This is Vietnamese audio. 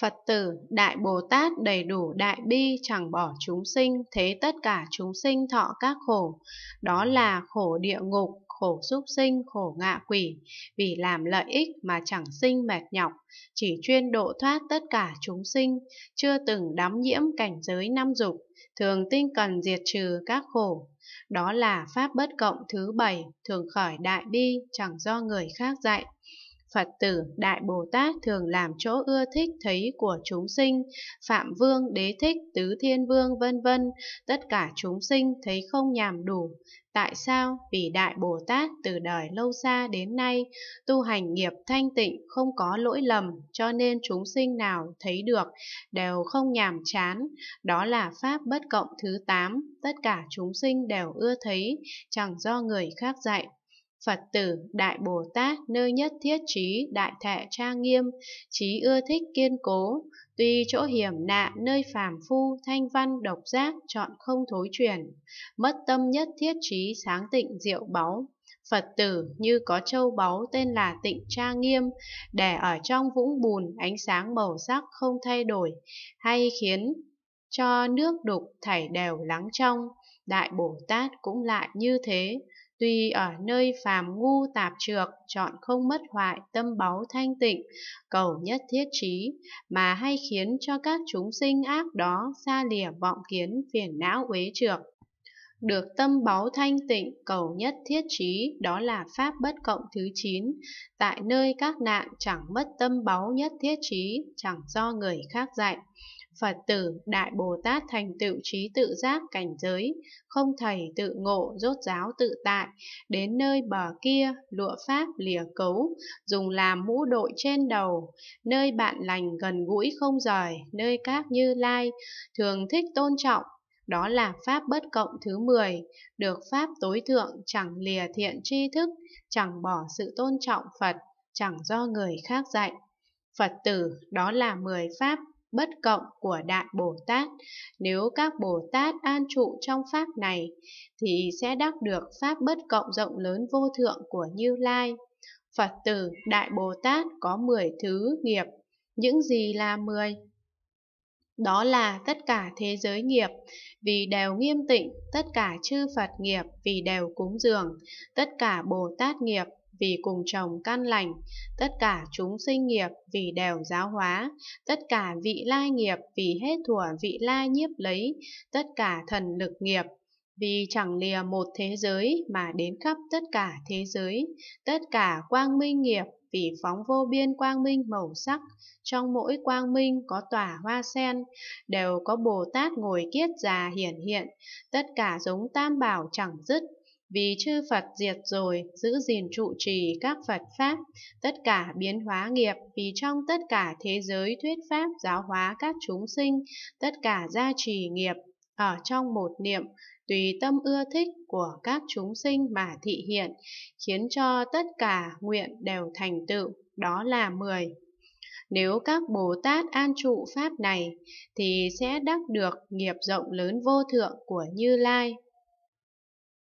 Phật tử, Đại Bồ Tát đầy đủ đại bi chẳng bỏ chúng sinh, thế tất cả chúng sinh thọ các khổ. Đó là khổ địa ngục, khổ súc sinh, khổ ngạ quỷ, vì làm lợi ích mà chẳng sinh mệt nhọc, chỉ chuyên độ thoát tất cả chúng sinh, chưa từng đắm nhiễm cảnh giới năm dục, thường tinh cần diệt trừ các khổ. Đó là Pháp bất cộng thứ bảy, thường khởi đại bi, chẳng do người khác dạy. Phật tử Đại Bồ Tát thường làm chỗ ưa thích thấy của chúng sinh, Phạm Vương, Đế Thích, Tứ Thiên Vương vân vân, tất cả chúng sinh thấy không nhàm đủ. Tại sao? Vì Đại Bồ Tát từ đời lâu xa đến nay tu hành nghiệp thanh tịnh không có lỗi lầm, cho nên chúng sinh nào thấy được đều không nhàm chán. Đó là Pháp bất cộng thứ 8, tất cả chúng sinh đều ưa thấy, chẳng do người khác dạy. Phật tử Đại Bồ Tát nơi nhất thiết trí đại thể tra nghiêm, trí ưa thích kiên cố, tuy chỗ hiểm nạn nơi phàm phu thanh văn độc giác chọn không thối chuyển, mất tâm nhất thiết trí sáng tịnh diệu báu. Phật tử như có châu báu tên là tịnh tra nghiêm, để ở trong vũng bùn ánh sáng màu sắc không thay đổi, hay khiến cho nước đục thảy đều lắng trong. Đại Bồ Tát cũng lại như thế, Tuy ở nơi phàm ngu tạp trược, chọn không mất hoại tâm báu thanh tịnh, cầu nhất thiết trí, mà hay khiến cho các chúng sinh ác đó xa lìa vọng kiến phiền não uế trược. Được tâm báu thanh tịnh cầu nhất thiết trí đó là pháp bất cộng thứ 9, tại nơi các nạn chẳng mất tâm báu nhất thiết trí, chẳng do người khác dạy. Phật tử, Đại Bồ Tát thành tựu trí tự giác cảnh giới, không thầy tự ngộ rốt giáo tự tại, đến nơi bờ kia, lụa pháp lìa cấu, dùng làm mũ đội trên đầu, nơi bạn lành gần gũi không rời, nơi các như lai, thường thích tôn trọng, đó là pháp bất cộng thứ 10, được pháp tối thượng chẳng lìa thiện tri thức, chẳng bỏ sự tôn trọng Phật, chẳng do người khác dạy. Phật tử, đó là 10 pháp bất cộng của Đại Bồ Tát. Nếu các Bồ Tát an trụ trong Pháp này, thì sẽ đắc được Pháp bất cộng rộng lớn vô thượng của Như Lai. Phật tử Đại Bồ Tát có 10 thứ nghiệp. Những gì là 10? Đó là tất cả thế giới nghiệp, vì đều nghiêm tịnh, tất cả chư Phật nghiệp, vì đều cúng dường, tất cả Bồ Tát nghiệp, vì cùng trồng căn lành, tất cả chúng sinh nghiệp vì đều giáo hóa, tất cả vị lai nghiệp vì hết thủa vị lai nhiếp lấy, tất cả thần lực nghiệp vì chẳng lìa một thế giới mà đến khắp tất cả thế giới, tất cả quang minh nghiệp vì phóng vô biên quang minh màu sắc, trong mỗi quang minh có tỏa hoa sen, đều có Bồ Tát ngồi kiết già hiển hiện, tất cả giống tam bảo chẳng dứt vì chư Phật diệt rồi, giữ gìn trụ trì các Phật Pháp, tất cả biến hóa nghiệp, vì trong tất cả thế giới thuyết Pháp giáo hóa các chúng sinh, tất cả gia trì nghiệp, ở trong một niệm, tùy tâm ưa thích của các chúng sinh mà thị hiện, khiến cho tất cả nguyện đều thành tựu, đó là mười Nếu các Bồ Tát an trụ Pháp này, thì sẽ đắc được nghiệp rộng lớn vô thượng của Như Lai.